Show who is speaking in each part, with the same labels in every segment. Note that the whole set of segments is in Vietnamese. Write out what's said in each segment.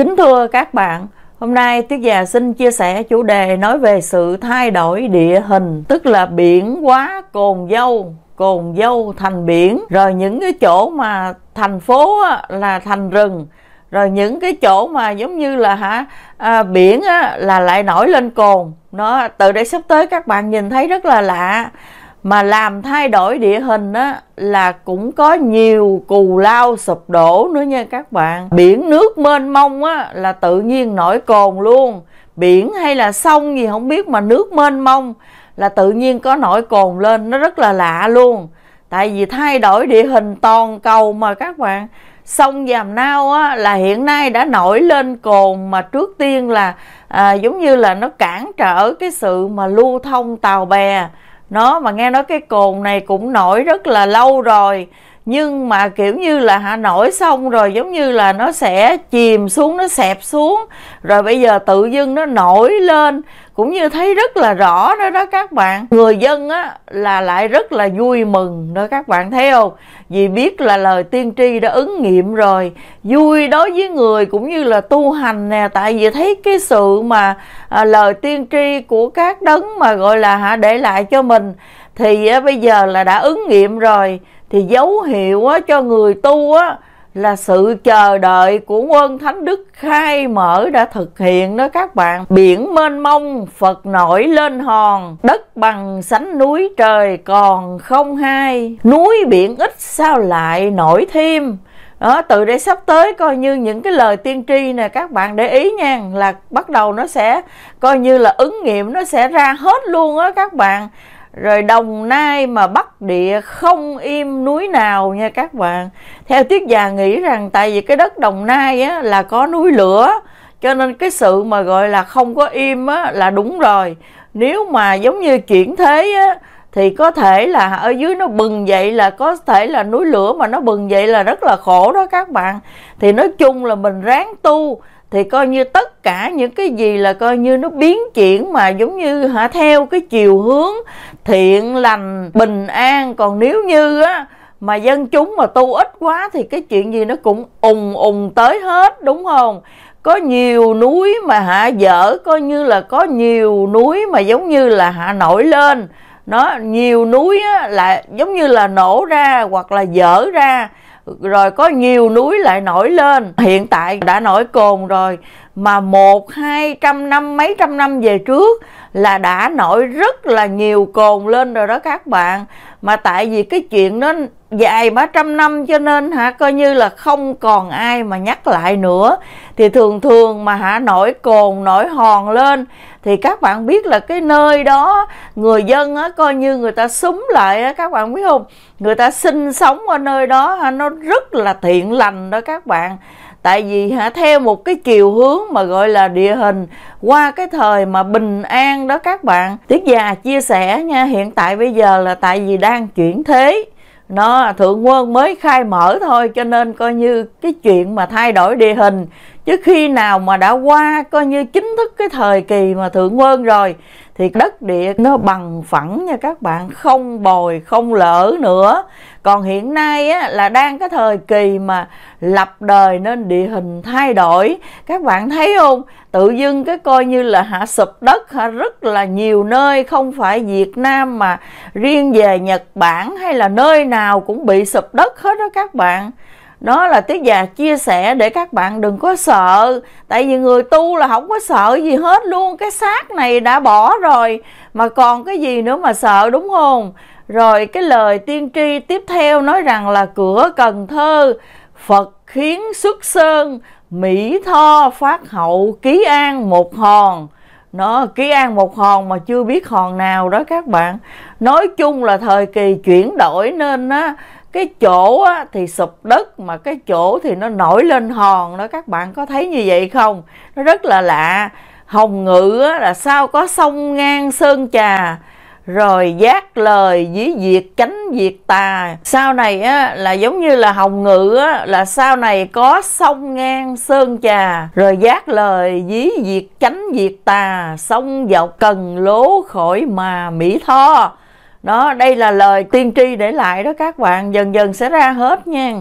Speaker 1: Kính thưa các bạn, hôm nay Tiết Già xin chia sẻ chủ đề nói về sự thay đổi địa hình, tức là biển quá cồn dâu, cồn dâu thành biển, rồi những cái chỗ mà thành phố là thành rừng, rồi những cái chỗ mà giống như là hả à, biển á, là lại nổi lên cồn nó từ đây sắp tới các bạn nhìn thấy rất là lạ mà làm thay đổi địa hình á là cũng có nhiều cù lao sụp đổ nữa nha các bạn biển nước mênh mông á là tự nhiên nổi cồn luôn biển hay là sông gì không biết mà nước mênh mông là tự nhiên có nổi cồn lên nó rất là lạ luôn tại vì thay đổi địa hình toàn cầu mà các bạn sông Giàm Nao á, là hiện nay đã nổi lên cồn mà trước tiên là à, giống như là nó cản trở cái sự mà lưu thông tàu bè nó mà nghe nói cái cồn này cũng nổi rất là lâu rồi nhưng mà kiểu như là hà nổi xong rồi giống như là nó sẽ chìm xuống nó xẹp xuống rồi bây giờ tự dưng nó nổi lên cũng như thấy rất là rõ đó đó các bạn người dân á là lại rất là vui mừng đó các bạn thấy không vì biết là lời tiên tri đã ứng nghiệm rồi vui đối với người cũng như là tu hành nè tại vì thấy cái sự mà à, lời tiên tri của các đấng mà gọi là hả để lại cho mình thì à, bây giờ là đã ứng nghiệm rồi thì dấu hiệu á, cho người tu á, là sự chờ đợi của quân thánh đức khai mở đã thực hiện đó các bạn biển mênh mông phật nổi lên hòn đất bằng sánh núi trời còn không hai núi biển ít sao lại nổi thêm đó, từ đây sắp tới coi như những cái lời tiên tri nè các bạn để ý nha là bắt đầu nó sẽ coi như là ứng nghiệm nó sẽ ra hết luôn á các bạn rồi Đồng Nai mà Bắc Địa không im núi nào nha các bạn. Theo Tiết già nghĩ rằng tại vì cái đất Đồng Nai á, là có núi lửa cho nên cái sự mà gọi là không có im á, là đúng rồi. Nếu mà giống như chuyển thế á, thì có thể là ở dưới nó bừng dậy là có thể là núi lửa mà nó bừng dậy là rất là khổ đó các bạn thì nói chung là mình ráng tu thì coi như tất cả những cái gì là coi như nó biến chuyển mà giống như hả theo cái chiều hướng thiện lành bình an còn nếu như á mà dân chúng mà tu ít quá thì cái chuyện gì nó cũng ùng ùng tới hết đúng không có nhiều núi mà hạ dở coi như là có nhiều núi mà giống như là hạ nổi lên nó nhiều núi á, là giống như là nổ ra hoặc là dở ra rồi có nhiều núi lại nổi lên hiện tại đã nổi cồn rồi mà một hai trăm năm mấy trăm năm về trước là đã nổi rất là nhiều cồn lên rồi đó các bạn mà tại vì cái chuyện nó dài ba trăm năm cho nên hả coi như là không còn ai mà nhắc lại nữa thì thường thường mà hả nổi cồn nổi hòn lên thì các bạn biết là cái nơi đó người dân á coi như người ta súng lại á các bạn biết không người ta sinh sống ở nơi đó nó rất là thiện lành đó các bạn tại vì hả theo một cái chiều hướng mà gọi là địa hình qua cái thời mà bình an đó các bạn tiết già chia sẻ nha hiện tại bây giờ là tại vì đang chuyển thế nó thượng quân mới khai mở thôi cho nên coi như cái chuyện mà thay đổi địa hình chứ khi nào mà đã qua coi như chính thức cái thời kỳ mà thượng quân rồi thì đất địa nó bằng phẳng nha các bạn không bồi không lỡ nữa còn hiện nay á, là đang cái thời kỳ mà lập đời nên địa hình thay đổi các bạn thấy không tự dưng cái coi như là hạ sụp đất hạ rất là nhiều nơi không phải việt nam mà riêng về nhật bản hay là nơi nào cũng bị sụp đất hết đó các bạn đó là tiết già chia sẻ để các bạn đừng có sợ tại vì người tu là không có sợ gì hết luôn cái xác này đã bỏ rồi mà còn cái gì nữa mà sợ đúng không rồi cái lời tiên tri tiếp theo nói rằng là cửa cần thơ phật khiến xuất sơn mỹ tho phát hậu ký an một hòn nó ký an một hòn mà chưa biết hòn nào đó các bạn nói chung là thời kỳ chuyển đổi nên á cái chỗ thì sụp đất mà cái chỗ thì nó nổi lên hòn đó các bạn có thấy như vậy không nó rất là lạ hồng ngự là sao có sông ngang sơn trà rồi giác lời với diệt chánh diệt tà sau này á, là giống như là hồng ngự á, là sau này có sông ngang sơn trà rồi giác lời với diệt chánh diệt tà sông dọc cần lố khỏi mà mỹ tho đó đây là lời tiên tri để lại đó các bạn dần dần sẽ ra hết nha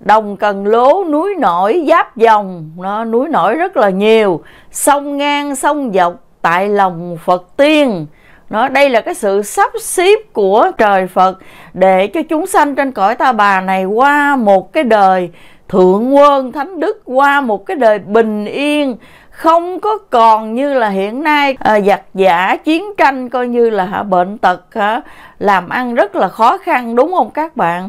Speaker 1: đồng cần lố núi nổi giáp dòng nó núi nổi rất là nhiều sông ngang sông dọc tại lòng phật tiên nó đây là cái sự sắp xếp của trời phật để cho chúng sanh trên cõi ta bà này qua một cái đời thượng quân thánh đức qua một cái đời bình yên không có còn như là hiện nay à, giặc giả chiến tranh coi như là hả bệnh tật hả làm ăn rất là khó khăn đúng không các bạn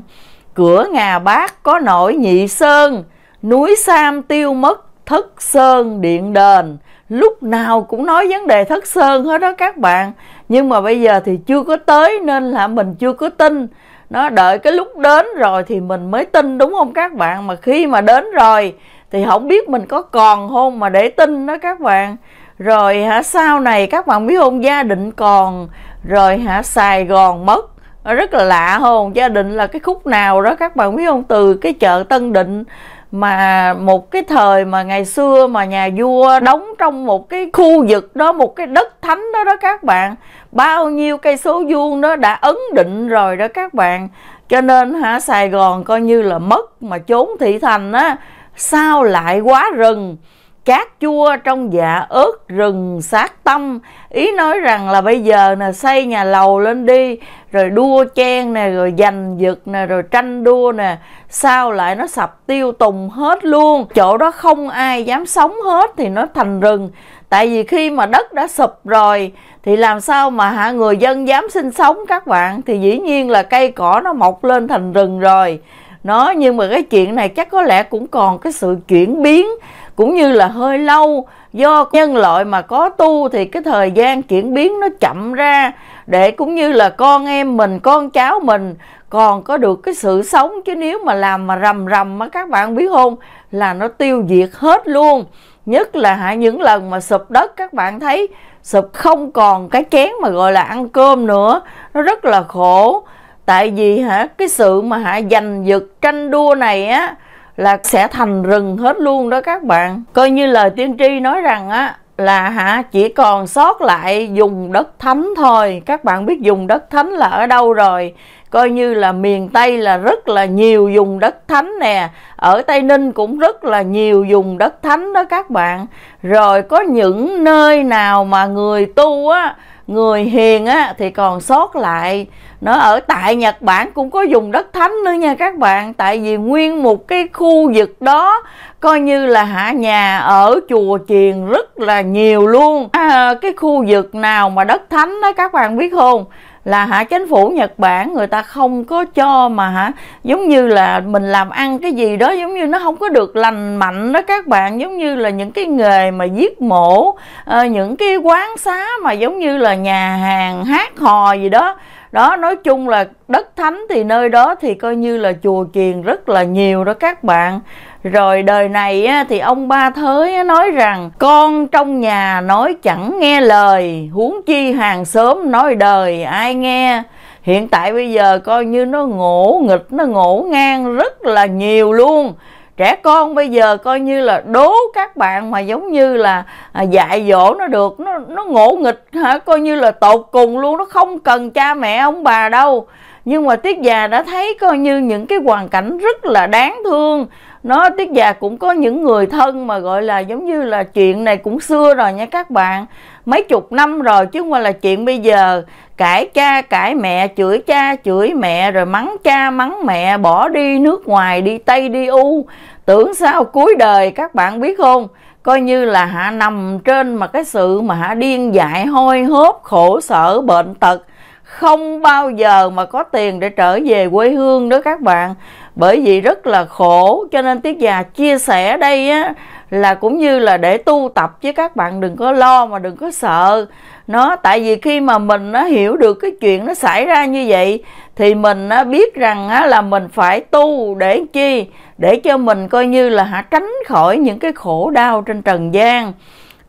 Speaker 1: cửa nhà bác có nổi nhị sơn núi sam tiêu mất thất sơn điện đền lúc nào cũng nói vấn đề thất sơn hết đó các bạn nhưng mà bây giờ thì chưa có tới nên là mình chưa có tin nó đợi cái lúc đến rồi thì mình mới tin đúng không các bạn mà khi mà đến rồi thì không biết mình có còn hôn mà để tin đó các bạn rồi hả sau này các bạn biết không gia đình còn rồi hả sài gòn mất rất là lạ không gia đình là cái khúc nào đó các bạn biết không từ cái chợ tân định mà một cái thời mà ngày xưa mà nhà vua đóng trong một cái khu vực đó một cái đất thánh đó đó các bạn bao nhiêu cây số vuông đó đã ấn định rồi đó các bạn cho nên hả sài gòn coi như là mất mà trốn thị thành á sao lại quá rừng Cát chua trong dạ ớt rừng sát tâm Ý nói rằng là bây giờ nè xây nhà lầu lên đi Rồi đua chen nè rồi giành giật nè rồi tranh đua nè Sao lại nó sập tiêu tùng hết luôn Chỗ đó không ai dám sống hết thì nó thành rừng Tại vì khi mà đất đã sụp rồi Thì làm sao mà hạ người dân dám sinh sống các bạn Thì dĩ nhiên là cây cỏ nó mọc lên thành rừng rồi nó nhưng mà cái chuyện này chắc có lẽ cũng còn cái sự chuyển biến cũng như là hơi lâu do nhân loại mà có tu thì cái thời gian chuyển biến nó chậm ra để cũng như là con em mình con cháu mình còn có được cái sự sống chứ nếu mà làm mà rầm rầm mà các bạn biết không là nó tiêu diệt hết luôn nhất là hả những lần mà sụp đất các bạn thấy sụp không còn cái chén mà gọi là ăn cơm nữa nó rất là khổ tại vì hả cái sự mà hả giành giật tranh đua này á là sẽ thành rừng hết luôn đó các bạn coi như lời tiên tri nói rằng á là hả chỉ còn sót lại dùng đất thánh thôi các bạn biết dùng đất thánh là ở đâu rồi coi như là miền tây là rất là nhiều dùng đất thánh nè ở tây ninh cũng rất là nhiều dùng đất thánh đó các bạn rồi có những nơi nào mà người tu á người hiền á thì còn sót lại nó ở tại Nhật Bản cũng có dùng đất thánh nữa nha các bạn tại vì nguyên một cái khu vực đó coi như là hạ nhà ở chùa chiền rất là nhiều luôn à, cái khu vực nào mà đất thánh đó các bạn biết không là hả chính phủ Nhật Bản người ta không có cho mà hả giống như là mình làm ăn cái gì đó giống như nó không có được lành mạnh đó các bạn giống như là những cái nghề mà giết mổ ờ, những cái quán xá mà giống như là nhà hàng hát hò gì đó đó nói chung là đất thánh thì nơi đó thì coi như là chùa chiền rất là nhiều đó các bạn rồi đời này á, thì ông ba thới nói rằng con trong nhà nói chẳng nghe lời huống chi hàng xóm nói đời ai nghe hiện tại bây giờ coi như nó ngổ nghịch nó ngổ ngang rất là nhiều luôn trẻ con bây giờ coi như là đố các bạn mà giống như là à, dạy dỗ nó được nó nó ngộ nghịch hả coi như là tột cùng luôn nó không cần cha mẹ ông bà đâu nhưng mà tiết già đã thấy coi như những cái hoàn cảnh rất là đáng thương nó tiết già cũng có những người thân mà gọi là giống như là chuyện này cũng xưa rồi nha các bạn mấy chục năm rồi chứ không phải là chuyện bây giờ cãi cha cãi mẹ chửi cha chửi mẹ rồi mắng cha mắng mẹ bỏ đi nước ngoài đi tây đi u tưởng sao cuối đời các bạn biết không coi như là hạ nằm trên mà cái sự mà hạ điên dại hôi hốp khổ sở bệnh tật không bao giờ mà có tiền để trở về quê hương đó các bạn bởi vì rất là khổ cho nên tiết già chia sẻ đây á là cũng như là để tu tập chứ các bạn đừng có lo mà đừng có sợ nó tại vì khi mà mình nó hiểu được cái chuyện nó xảy ra như vậy thì mình nó biết rằng á, là mình phải tu để chi để cho mình coi như là hả tránh khỏi những cái khổ đau trên trần gian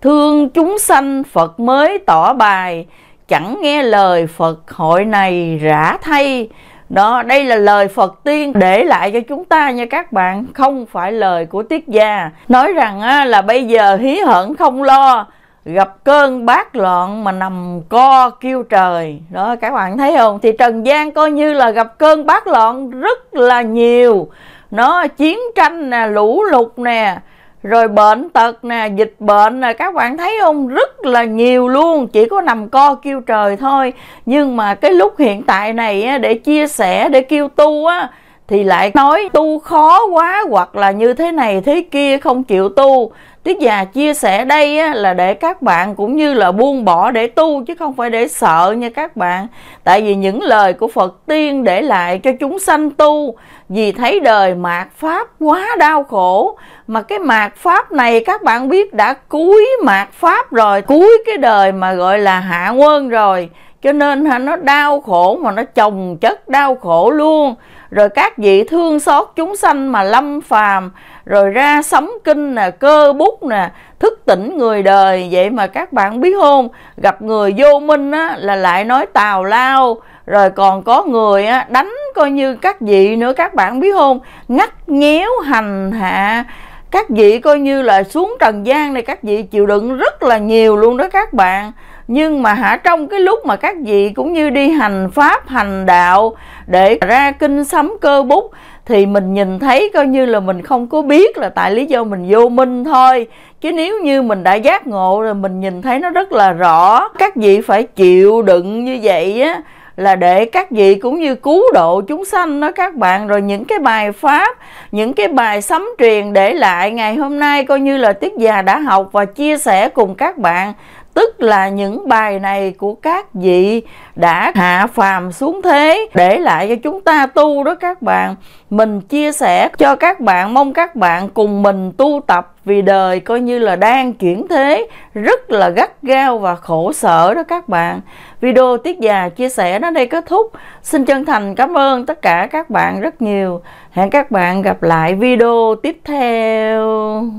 Speaker 1: thương chúng sanh phật mới tỏ bài chẳng nghe lời phật hội này rã thay đó đây là lời phật tiên để lại cho chúng ta nha các bạn không phải lời của tiết gia nói rằng á, là bây giờ hí hận không lo gặp cơn bát loạn mà nằm co kêu trời đó các bạn thấy không thì trần gian coi như là gặp cơn bát loạn rất là nhiều nó chiến tranh nè lũ lụt nè rồi bệnh tật nè dịch bệnh nè các bạn thấy không rất là nhiều luôn chỉ có nằm co kêu trời thôi nhưng mà cái lúc hiện tại này á, để chia sẻ để kêu tu á thì lại nói tu khó quá hoặc là như thế này thế kia không chịu tu Tiết già chia sẻ đây á, là để các bạn cũng như là buông bỏ để tu chứ không phải để sợ nha các bạn. Tại vì những lời của Phật tiên để lại cho chúng sanh tu vì thấy đời mạt pháp quá đau khổ mà cái mạt pháp này các bạn biết đã cuối mạt pháp rồi, cuối cái đời mà gọi là hạ quân rồi cho nên hả nó đau khổ mà nó chồng chất đau khổ luôn rồi các vị thương xót chúng sanh mà lâm phàm rồi ra sấm kinh nè cơ bút nè thức tỉnh người đời vậy mà các bạn biết không gặp người vô minh á là lại nói tào lao rồi còn có người á đánh coi như các vị nữa các bạn biết không ngắt nhéo hành hạ các vị coi như là xuống trần gian này các vị chịu đựng rất là nhiều luôn đó các bạn nhưng mà hả trong cái lúc mà các vị cũng như đi hành pháp hành đạo để ra kinh sấm cơ bút thì mình nhìn thấy coi như là mình không có biết là tại lý do mình vô minh thôi chứ nếu như mình đã giác ngộ rồi mình nhìn thấy nó rất là rõ các vị phải chịu đựng như vậy á là để các vị cũng như cứu độ chúng sanh đó các bạn rồi những cái bài pháp những cái bài sấm truyền để lại ngày hôm nay coi như là tiết già đã học và chia sẻ cùng các bạn tức là những bài này của các vị đã hạ phàm xuống thế để lại cho chúng ta tu đó các bạn mình chia sẻ cho các bạn mong các bạn cùng mình tu tập vì đời coi như là đang chuyển thế rất là gắt gao và khổ sở đó các bạn video tiết già chia sẻ nó đây kết thúc xin chân thành cảm ơn tất cả các bạn rất nhiều hẹn các bạn gặp lại video tiếp theo